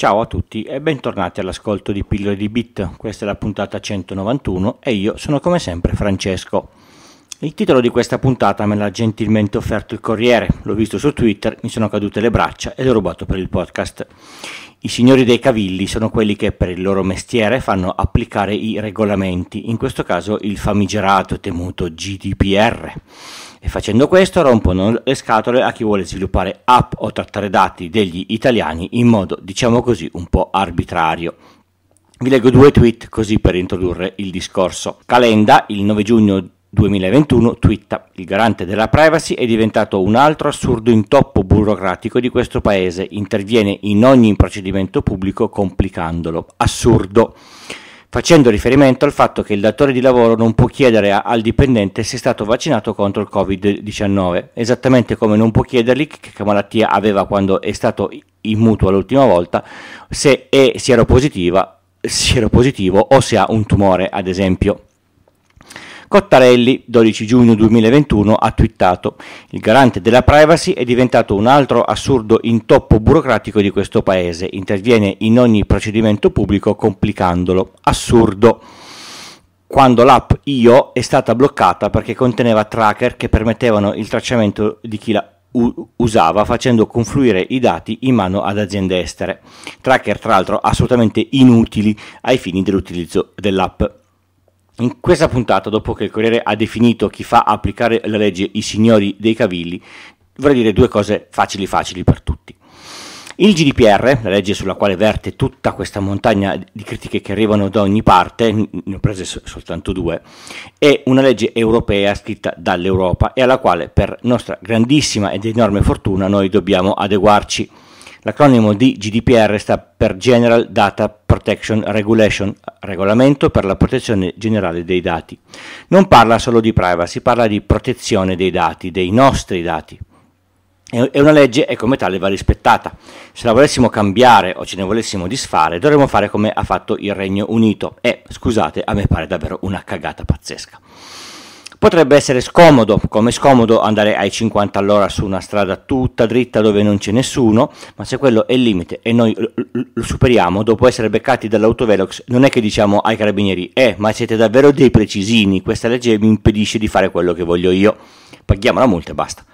Ciao a tutti e bentornati all'ascolto di Pillole di Bit, questa è la puntata 191 e io sono come sempre Francesco. Il titolo di questa puntata me l'ha gentilmente offerto il Corriere, l'ho visto su Twitter, mi sono cadute le braccia e l'ho rubato per il podcast. I signori dei cavilli sono quelli che per il loro mestiere fanno applicare i regolamenti, in questo caso il famigerato e temuto GDPR e facendo questo rompono le scatole a chi vuole sviluppare app o trattare dati degli italiani in modo, diciamo così, un po' arbitrario. Vi leggo due tweet così per introdurre il discorso. Calenda, il 9 giugno 2021 twitta il garante della privacy è diventato un altro assurdo intoppo burocratico di questo paese interviene in ogni procedimento pubblico complicandolo assurdo facendo riferimento al fatto che il datore di lavoro non può chiedere al dipendente se è stato vaccinato contro il Covid-19, esattamente come non può chiedergli che, malattia aveva quando è stato in mutua l'ultima volta, se è siero positiva, siero positivo o se ha un tumore, ad esempio. Cottarelli, 12 giugno 2021, ha twittato «Il garante della privacy è diventato un altro assurdo intoppo burocratico di questo Paese, interviene in ogni procedimento pubblico complicandolo. Assurdo!» quando l'app IO è stata bloccata perché conteneva tracker che permettevano il tracciamento di chi la usava facendo confluire i dati in mano ad aziende estere. Tracker tra l'altro assolutamente inutili ai fini dell'utilizzo dell'app. In questa puntata, dopo che il Corriere ha definito chi fa applicare la legge i signori dei cavilli, vorrei dire due cose facili facili per tutti. Il GDPR, la legge sulla quale verte tutta questa montagna di critiche che arrivano da ogni parte, ne ho prese soltanto due, è una legge europea scritta dall'Europa e alla quale per nostra grandissima ed enorme fortuna noi dobbiamo adeguarci. L'acronimo di GDPR sta per General Data Protection Regulation, regolamento per la protezione generale dei dati. Non parla solo di privacy, parla di protezione dei dati, dei nostri dati. È una legge e come tale va rispettata. Se la volessimo cambiare o ce ne volessimo disfare, dovremmo fare come ha fatto il Regno Unito. E, scusate, a me pare davvero una cagata pazzesca. Potrebbe essere scomodo, come scomodo andare ai 50 all'ora su una strada tutta dritta dove non c'è nessuno, ma se quello è il limite e noi lo superiamo, dopo essere beccati dall'autovelox, non è che diciamo ai carabinieri, eh, ma siete davvero dei precisini, questa legge mi impedisce di fare quello che voglio io, paghiamo la multa e basta.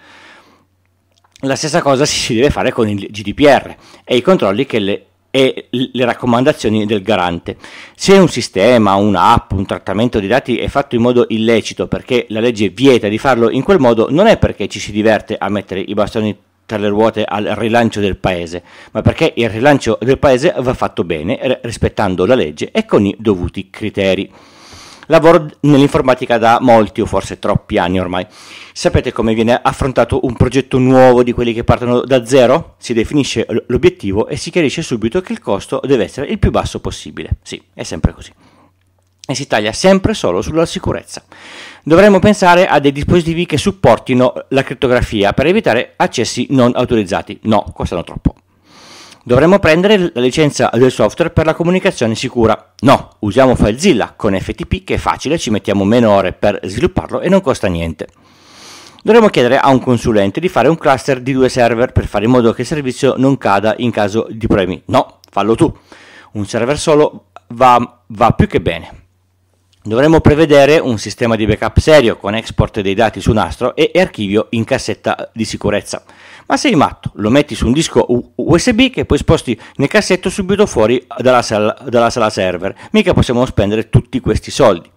La stessa cosa si deve fare con il GDPR e i controlli che le e le raccomandazioni del garante. Se un sistema, un'app, un trattamento di dati è fatto in modo illecito perché la legge vieta di farlo in quel modo, non è perché ci si diverte a mettere i bastoni tra le ruote al rilancio del paese, ma perché il rilancio del paese va fatto bene, rispettando la legge e con i dovuti criteri. Lavoro nell'informatica da molti o forse troppi anni ormai. Sapete come viene affrontato un progetto nuovo di quelli che partono da zero? Si definisce l'obiettivo e si chiarisce subito che il costo deve essere il più basso possibile. Sì, è sempre così e si taglia sempre solo sulla sicurezza. Dovremmo pensare a dei dispositivi che supportino la criptografia per evitare accessi non autorizzati. No, costano troppo. Dovremmo prendere la licenza del software per la comunicazione sicura. No, usiamo FileZilla con FTP che è facile, ci mettiamo meno ore per svilupparlo e non costa niente. Dovremmo chiedere a un consulente di fare un cluster di due server per fare in modo che il servizio non cada in caso di problemi. No, fallo tu. Un server solo va, va più che bene. Dovremmo prevedere un sistema di backup serio con export dei dati su nastro e archivio in cassetta di sicurezza. Ma sei matto, lo metti su un disco USB che poi sposti nel cassetto subito fuori dalla sala, dalla sala server. Mica possiamo spendere tutti questi soldi.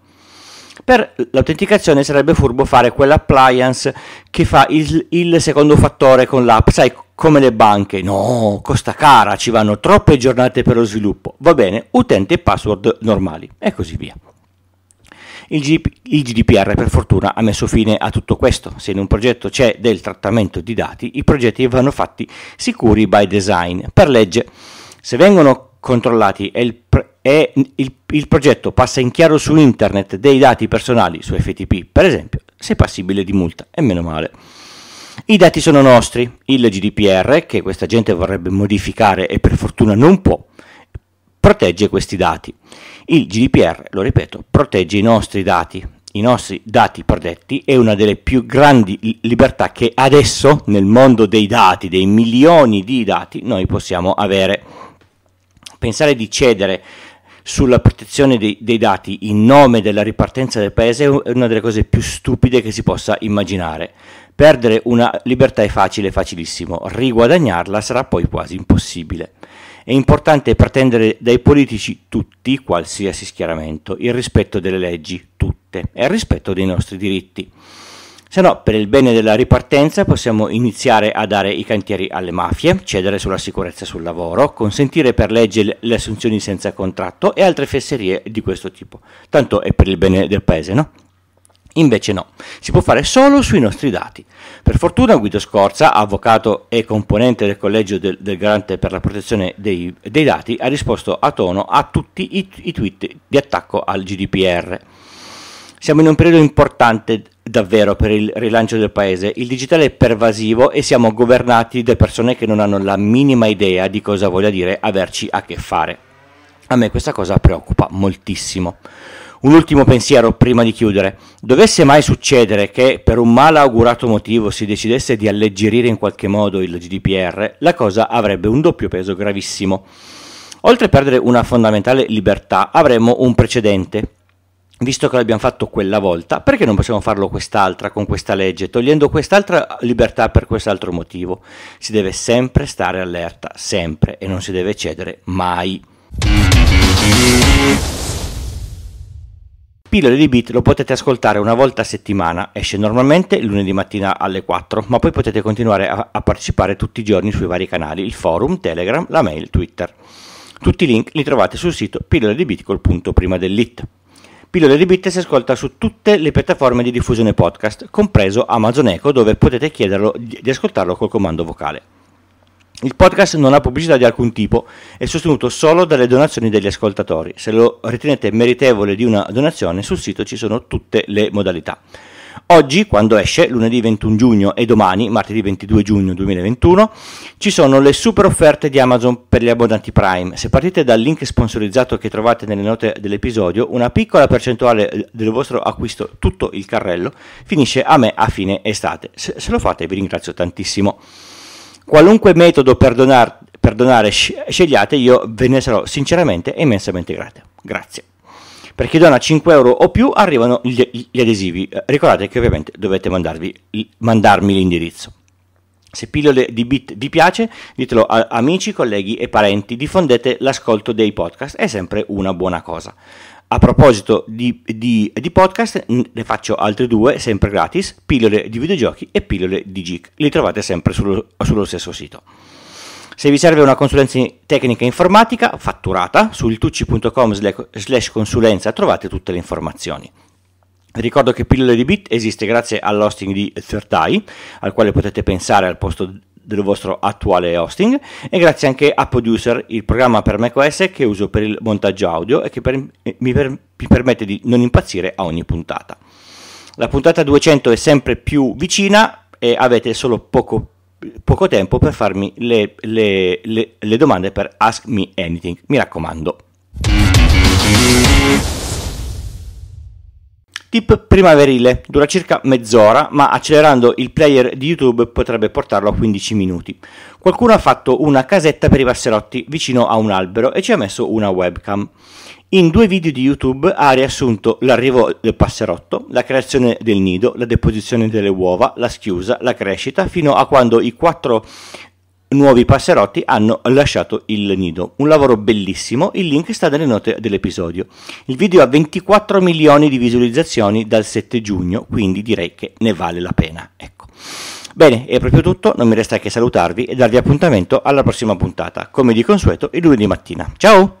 Per l'autenticazione sarebbe furbo fare quell'appliance che fa il, il, secondo fattore con l'app, sai come le banche, no, costa cara, ci vanno troppe giornate per lo sviluppo, va bene, utente e password normali e così via. Il, GP, il GDPR per fortuna ha messo fine a tutto questo. Se in un progetto c'è del trattamento di dati, i progetti vanno fatti sicuri by design, per legge. Se vengono controllati e, il, e il, il, progetto passa in chiaro su internet dei dati personali su FTP, per esempio, se passibile di multa, e meno male. I dati sono nostri, il GDPR, che questa gente vorrebbe modificare e per fortuna non può, protegge questi dati. Il GDPR, lo ripeto, protegge i nostri dati, i nostri dati protetti è una delle più grandi libertà che adesso nel mondo dei dati, dei milioni di dati, noi possiamo avere. Pensare di cedere sulla protezione dei, dei, dati in nome della ripartenza del paese è una delle cose più stupide che si possa immaginare. Perdere una libertà è facile, facilissimo, riguadagnarla sarà poi quasi impossibile. È importante pretendere dai politici tutti, qualsiasi schieramento, il rispetto delle leggi, tutte, e il rispetto dei nostri diritti. Se no, per il bene della ripartenza possiamo iniziare a dare i cantieri alle mafie, cedere sulla sicurezza sul lavoro, consentire per legge le assunzioni senza contratto e altre fesserie di questo tipo. Tanto è per il bene del paese, no? Invece no, si può fare solo sui nostri dati. Per fortuna Guido Scorza, avvocato e componente del collegio del, del garante per la protezione dei, dei, dati, ha risposto a tono a tutti i, i tweet di attacco al GDPR. Siamo in un periodo importante davvero per il rilancio del paese. Il digitale è pervasivo e siamo governati da persone che non hanno la minima idea di cosa voglia dire averci a che fare. A me questa cosa preoccupa moltissimo. Un ultimo pensiero prima di chiudere. Dovesse mai succedere che per un malaugurato motivo si decidesse di alleggerire in qualche modo il GDPR, la cosa avrebbe un doppio peso gravissimo. Oltre a perdere una fondamentale libertà, avremmo un precedente. Visto che l'abbiamo fatto quella volta, perché non possiamo farlo quest'altra con questa legge, togliendo quest'altra libertà per quest'altro motivo? Si deve sempre stare allerta, sempre, e non si deve cedere mai. Pillole di Beat lo potete ascoltare una volta a settimana, esce normalmente lunedì mattina alle 4, ma poi potete continuare a, a partecipare tutti i giorni sui vari canali, il forum, Telegram, la mail, Twitter. Tutti i link li trovate sul sito pillole di Beat col punto prima dell'it. Pillole di Beat si ascolta su tutte le piattaforme di diffusione podcast, compreso Amazon Echo, dove potete chiederlo di ascoltarlo col comando vocale. Il podcast non ha pubblicità di alcun tipo, è sostenuto solo dalle donazioni degli ascoltatori. Se lo ritenete meritevole di una donazione, sul sito ci sono tutte le modalità. Oggi, quando esce, lunedì 21 giugno e domani, martedì 22 giugno 2021, ci sono le super offerte di Amazon per gli abbonati Prime. Se partite dal link sponsorizzato che trovate nelle note dell'episodio, una piccola percentuale eh, del vostro acquisto, tutto il carrello, finisce a me a fine estate. Se, se lo fate vi ringrazio tantissimo. Qualunque metodo per, donar, per donare scegliate, io ve ne sarò sinceramente e immensamente grato. Grazie. Per chi dona 5 euro o più arrivano gli, gli adesivi. Eh, ricordate che ovviamente dovete mandarvi, mandarmi l'indirizzo. Se Pillole di Bit vi piace, ditelo a amici, colleghi e parenti, diffondete l'ascolto dei podcast, è sempre una buona cosa. A proposito di, di, di, podcast, ne faccio altre due, sempre gratis, pillole di videogiochi e pillole di geek. Li trovate sempre sullo, sullo stesso sito. Se vi serve una consulenza tecnica informatica fatturata, sul tucci.com slash consulenza trovate tutte le informazioni. Ricordo che Pillole di Bit esiste grazie all'hosting di Third Eye, al quale potete pensare al posto del vostro attuale hosting e grazie anche a Producer, il programma per macOS che uso per il montaggio audio e che per, eh, mi, per, mi permette di non impazzire a ogni puntata. La puntata 200 è sempre più vicina e avete solo poco poco tempo per farmi le, le, le, le, domande per Ask Me Anything. Mi raccomando. Tip primaverile, dura circa mezz'ora, ma accelerando il player di YouTube potrebbe portarlo a 15 minuti. Qualcuno ha fatto una casetta per i passerotti vicino a un albero e ci ha messo una webcam. In due video di YouTube ha riassunto l'arrivo del passerotto, la creazione del nido, la deposizione delle uova, la schiusa, la crescita, fino a quando i quattro nuovi passerotti hanno lasciato il nido. Un lavoro bellissimo, il link sta nelle note dell'episodio. Il video ha 24 milioni di visualizzazioni dal 7 giugno, quindi direi che ne vale la pena. Ecco. Bene, è proprio tutto, non mi resta che salutarvi e darvi appuntamento alla prossima puntata, come di consueto il lunedì mattina. Ciao!